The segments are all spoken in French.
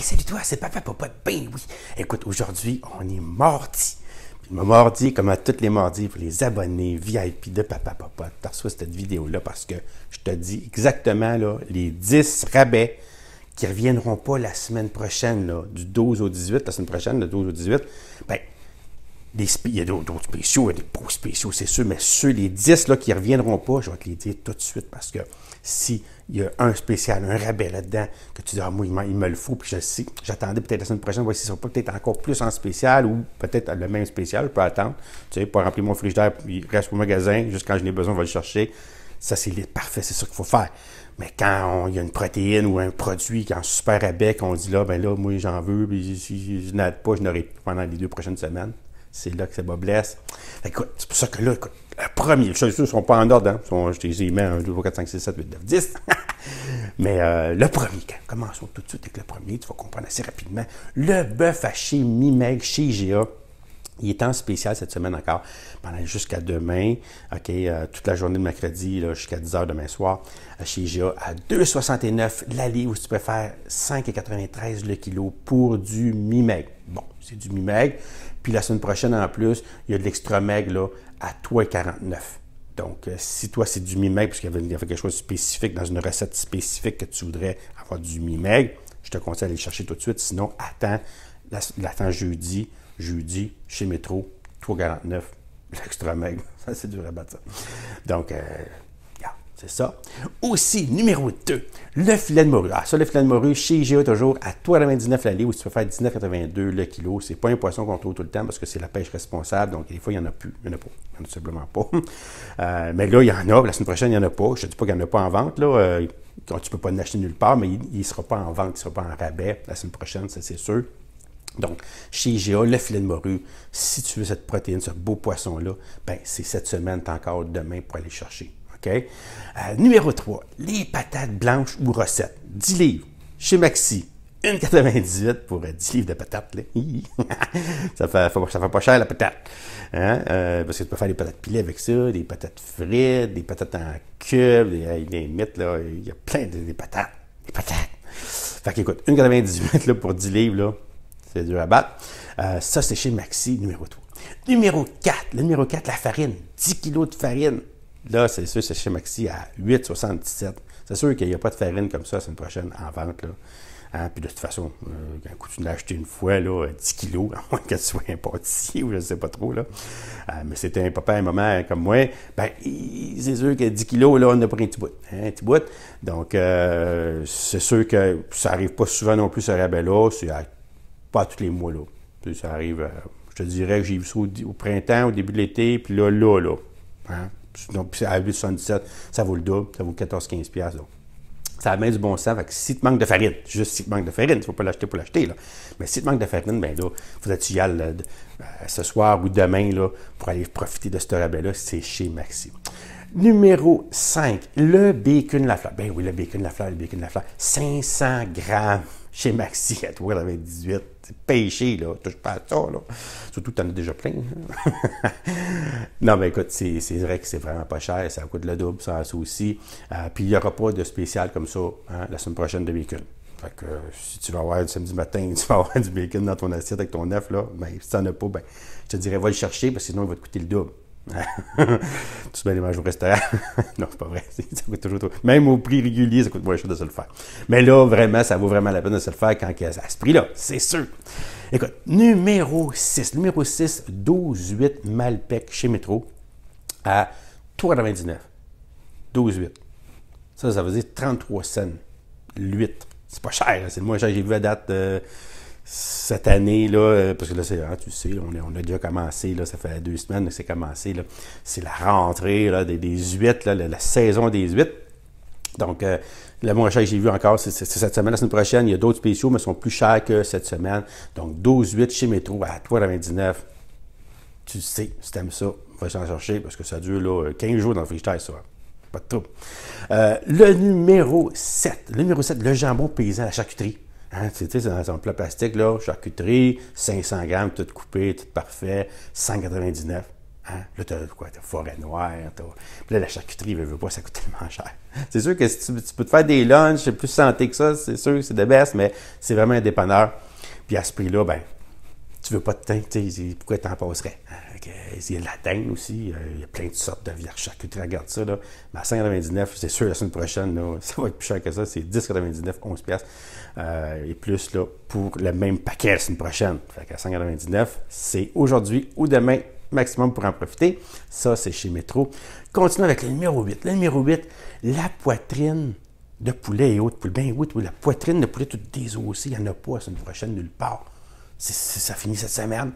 Hey, salut toi, c'est Papa Popote. Ben oui. Écoute, aujourd'hui, on est mardi. Puis m'a mardi, comme à tous les mardis, pour les abonnés VIP de Papa Popote, tu reçois cette vidéo-là parce que je te dis exactement là, les 10 rabais qui ne reviendront pas la semaine prochaine, là, du 12 au 18, la semaine prochaine, le 12 au 18. Ben, il y a d'autres spéciaux, il y a des beaux spéciaux, c'est sûr, mais ceux, les 10 là, qui ne reviendront pas, je vais te les dire tout de suite parce que si il y a un spécial, un rabais là-dedans, que tu dis, ah, moi, il, me le faut, puis je sais, j'attendais peut-être la semaine prochaine, voici, ça peut-être encore plus en spécial ou peut-être le même spécial, je peux attendre. Tu sais, pour remplir mon frigidaire, puis il reste au magasin, juste quand j'en ai besoin, on va le chercher. Ça, c'est parfait, c'est ça qu'il faut faire. Mais quand il y a une protéine ou un produit qui est en super rabais, qu'on dit là, ben là, moi, j'en veux, puis si je, n'aide pas, je n'aurai plus pendant les deux prochaines semaines, c'est là que ça me blesse. Écoute, c'est pour ça que là, écoute, le euh, premier. choses ne sont pas en ordre, hein? je les ai mis 1, 2, 3, 4, 5, 6, 7, 8, 9, 10. Mais euh, le premier, commençons tout de suite avec le premier, tu vas comprendre assez rapidement. Le bœuf haché mi-meg chez IGA. Il est en spécial cette semaine encore, pendant jusqu'à demain, ok, euh, toute la journée de mercredi jusqu'à 10h demain soir, chez IGA à 2,69 L'allée où tu peux faire 5,93 le kilo pour du mi Bon, c'est du mi Puis la semaine prochaine en plus, il y a de l'extra-meg là, à 3,49. Donc, euh, si toi, c'est du mi-meg, qu'il y avait quelque chose de spécifique dans une recette spécifique que tu voudrais avoir du mi-meg, je te conseille d'aller le chercher tout de suite. Sinon, attends, l'attends jeudi, jeudi, chez Métro, 3,49, l'extra meg. Ça, c'est dur à battre, ça. Donc, euh, c'est ça. Aussi, numéro 2, le filet de morue. Ah, ça, le filet de morue, chez IGA toujours, à 3,99 l'année, où tu peux faire 19,82 le kilo. Ce n'est pas un poisson qu'on trouve tout le temps parce que c'est la pêche responsable. Donc, des fois, il n'y en a plus. Il n'y en a pas. Il n'y en a tout simplement pas. Euh, mais là, il y en a. La semaine prochaine, il n'y en a pas. Je ne dis pas qu'il n'y en a pas en vente. Là. Euh, tu ne peux pas l'acheter nulle part, mais il ne sera pas en vente, il ne sera pas en rabais la semaine prochaine, ça c'est sûr. Donc, chez IGA, le filet de morue, si tu veux cette protéine, ce beau poisson-là, ben, c'est cette semaine, encore demain pour aller chercher. Euh, numéro 3, les patates blanches ou recettes. 10 livres chez Maxi. 1,98 pour 10 euh, livres de patates. ça, fait, fait pas cher la patate. Hein? Euh, parce que tu peux faire des patates pilées avec ça, des patates frites, des patates en cube, des, des mythes. Là. Il y a plein de patates. Des patates. Fait qu'écoute, 1,98 pour 10 livres, c'est dur à battre. ça, c'est chez Maxi, numéro 3. Numéro 4, le numéro 4, la farine. 10 kg de farine. Là, c'est sûr, c'est chez Maxi à 8,77. C'est sûr qu'il n'y a pas de farine comme ça la semaine prochaine en vente. Là. Hein, puis de toute façon, euh, quand tu l'as acheté une fois, là, 10 euh, kilos, à moins que tu sois un pâtissier ou je ne sais pas trop, là. Euh, mais c'était un papa et un maman comme moi, ben, c'est sûr que 10 kilos, là, on a pris un petit bout. Hein, Donc, c'est sûr que ça n'arrive pas souvent non plus, ce rabais-là. C'est pas tous les mois, là. ça arrive, je te dirais que j'ai vu ça au, printemps, au début de l'été, puis là, là, là. Hein. Donc, à 8,77, ça vaut le double, ça vaut 14-15$. ça amène du bon sens. Fait que si tu manques de farine, juste si tu manques de farine, il ne faut pas l'acheter pour l'acheter. Mais si tu manques de farine, bien là, faudrait que tu y ailles euh, euh, ce soir ou demain là, pour aller profiter de ce rabais-là. C'est chez Maxi. Numéro 5, le bacon de la fleur. Ben oui, le bacon de la fleur, le bacon de la fleur. 500 grammes chez Maxi à toi avait 18. Pêché, là. Touche pas à ça, là. Surtout, t'en as déjà plein. Hein. non, mais écoute, c'est, vrai que c'est vraiment pas cher. Ça coûte le double, ça, ça aussi. Euh, puis, il n'y aura pas de spécial comme ça hein, la semaine prochaine de bacon. Fait que si tu vas avoir du samedi matin, tu vas avoir du bacon dans ton assiette avec ton œuf, là, ben, si t'en as pas, ben, je te dirais, va le chercher parce que sinon, il va te coûter le double. tu bien l'image au restaurant. non, c'est pas vrai. Ça coûte toujours Même au prix régulier, ça coûte moins cher de se le faire. Mais là, vraiment, ça vaut vraiment la peine de se le faire quand à ce prix-là, c'est sûr. Écoute, numéro 6. Numéro 6, 12-8 Malpec chez Métro à 3,99. 12-8. Ça, ça veut dire 33 cents. L'8. C'est pas cher, hein. c'est le moins cher. que J'ai vu à date. Euh, cette année, là, euh, parce que là, c'est, hein, tu sais, on, on, a déjà commencé, là, ça fait deux semaines que c'est commencé, c'est la rentrée des, 8, la, saison des 8. Donc, euh, le moins cher que j'ai vu encore, c'est, cette semaine, la semaine prochaine. Il y a d'autres spéciaux, mais ils sont plus chers que cette semaine. Donc, 12 8 chez Métro à 3,99. Tu sais, si t'aimes ça, va s'en chercher parce que ça dure là, 15 jours dans le frichetage, ça. Pas de trouble. Euh, le numéro 7, le numéro 7, le jambon paysan à la charcuterie. Hein, tu sais, c'est dans un plat plastique, là, charcuterie, 500 grammes, tout coupé, tout parfait, 199. Hein? Là, t'as quoi? T'as forêt noire. Puis là, la charcuterie, elle veut pas, ça coûte tellement cher. C'est sûr que si tu, peux te faire des lunchs, c'est plus santé que ça, c'est sûr, que c'est de baisse, mais c'est vraiment un dépanneur. Puis à ce prix-là, ben, tu veux pas de teint, pourquoi t'en passerais? Il y a de la teinte aussi, euh, il y a plein de sortes de vierges tu regardes ça. Là. Mais à 5,99, c'est sûr, la semaine prochaine, ça va être plus cher que ça, c'est 10,99, 11 euh, et plus là, pour le même paquet la semaine prochaine. Fait à 5,99, c'est aujourd'hui ou demain maximum pour en profiter. Ça, c'est chez Métro. Continuons avec le numéro 8. Le numéro 8, la poitrine de poulet et autres poulets. Ben oui, la poitrine de poulet toute désossée, il n'y en a pas la semaine prochaine nulle part ça finit cette semaine.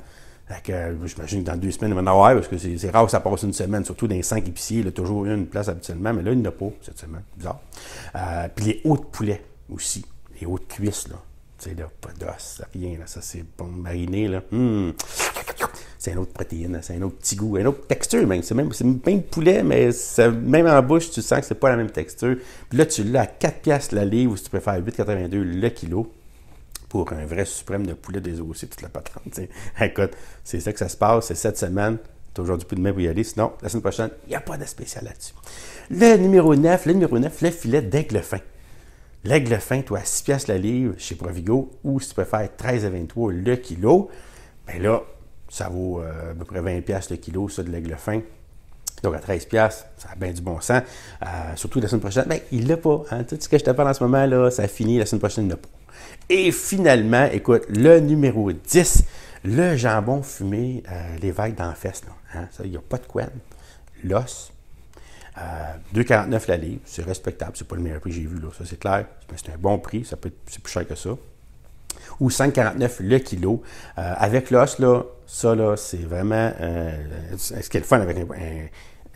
Euh, j'imagine que dans deux semaines, il va en avoir, parce que c'est rare que ça passe une semaine, surtout dans les cinq épiciers, il a toujours une place habituellement, mais là, il n'y en a pas cette semaine. Bizarre. Euh, puis les hauts de poulet aussi, les hauts de cuisse, là. Tu sais, là, pas d'os, rien, là. Ça, c'est bon mariné, là. Hmm. C'est une autre protéine, c'est un autre petit goût, une autre texture même. C'est même, même poulet, mais même en bouche, tu sens que c'est pas la même texture. Puis là, tu l'as à 4 la livre, ou si tu préfères 8,82 le kilo pour un vrai suprême de poulet des os, aussi toute la patente. Écoute, c'est ça que ça se passe, c'est cette semaine. T'as aujourd'hui plus de main pour y aller, sinon, la semaine prochaine, il n'y a pas de spécial là-dessus. Le numéro 9, le numéro 9, le filet d'aigle fin. L'aigle fin, toi, à 6 piastres la livre chez Provigo, ou si tu préfères 13 à 23 le kilo, ben là, ça vaut euh, à peu près 20 le kilo, ça, de l'aigle fin. Donc, à 13 pièces, ça a bien du bon sens. Euh, surtout la semaine prochaine, Mais ben, il l'a pas. Hein. Tout ce que je te en ce moment, là, ça finit. La semaine prochaine, il l'a pas. Et finalement, écoute, le numéro 10, le jambon fumé, euh, les vagues d'en fesse. Hein, ça, il n'y a pas de quoi. L'os. 2,49 euh, la livre, c'est respectable, c'est pas le meilleur prix que j'ai vu, ça c'est clair, c'est un bon prix, ça peut c'est plus cher que ça. Ou 5,49 le kilo. Euh, avec l'os, là, ça là, c'est vraiment ce qu'elle est le fun avec un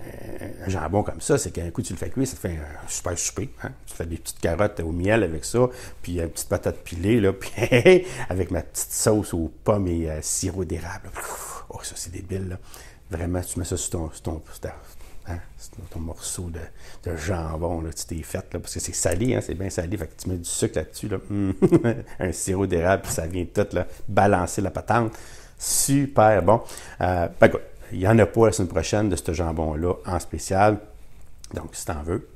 euh, un jambon comme ça, c'est qu'un coup, tu le fais cuire, ça te fait un super souper. Hein. Tu fais des petites carottes au miel avec ça, puis une petite patate pilée, là, puis avec ma petite sauce aux pommes et euh, sirop d'érable. Oh, ça, c'est débile, Vraiment, tu mets ça sur ton, hein, morceau de, jambon, là, tu t'es fait, parce que c'est salé, hein? c'est bien salé, fait que tu mets du sucre là-dessus, mm. un sirop d'érable, puis ça vient tout, là, balancer la patente. Super bon. Euh, ben, il n'y en a pas la semaine prochaine de ce jambon-là en spécial. Donc, si tu en veux,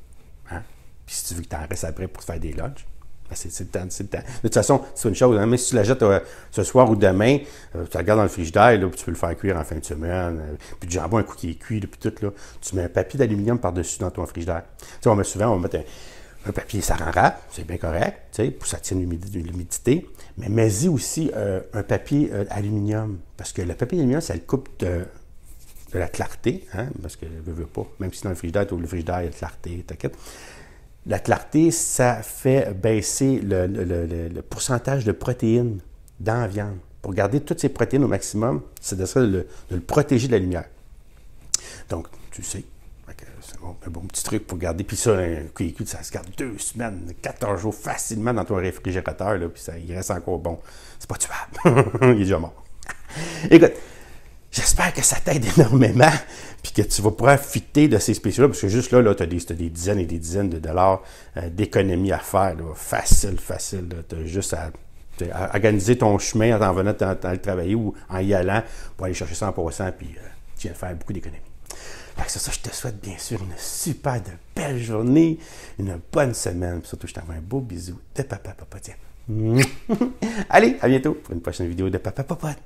hein? puis si tu veux que tu en restes après pour faire des lunchs, ben, c'est le temps, c'est le temps. De toute façon, c'est une chose, hein. mais si tu la jettes euh, ce soir ou demain, euh, tu la gardes dans le frigidaire, là, puis tu peux le faire cuire en fin de semaine, euh, puis du jambon, un coup qui est cuit, puis tout, là, tu mets un papier d'aluminium par-dessus dans ton frigidaire. Tu sais, on met souvent, on va mettre un, papier, papier rend rap, c'est bien correct, tu sais, pour que ça tienne l'humidité, mais mets-y aussi un papier aluminium, parce que le papier d'aluminium, ça le coupe de de la clarté, hein, parce que je veux pas, même si dans le frigidaire, tu le frigidaire, il y a de la clarté, t'inquiète. La clarté, ça fait baisser le, pourcentage de protéines dans la viande. Pour garder toutes ces protéines au maximum, c'est de, de, le protéger de la lumière. Donc, tu sais, c'est un bon petit truc pour garder. Puis ça, un ça se garde deux semaines, 14 jours facilement dans ton réfrigérateur, puis ça, il reste encore bon. C'est pas tuable. il est déjà mort. Écoute, J'espère que ça t'aide énormément, puis que tu vas profiter de ces spéciaux-là, parce que juste là, là tu as, des dizaines et des dizaines de dollars euh, d'économies à faire. Facile, facile. Tu as juste à, organiser ton chemin en venant en, travailler ou en y allant pour aller chercher 100%, puis euh, tu viens faire beaucoup d'économies. C'est ça, je te souhaite bien sûr une super de belle journée, une bonne semaine. surtout, je t'envoie un beau bisou de papa papa. Allez, à bientôt pour une prochaine vidéo de papa papa.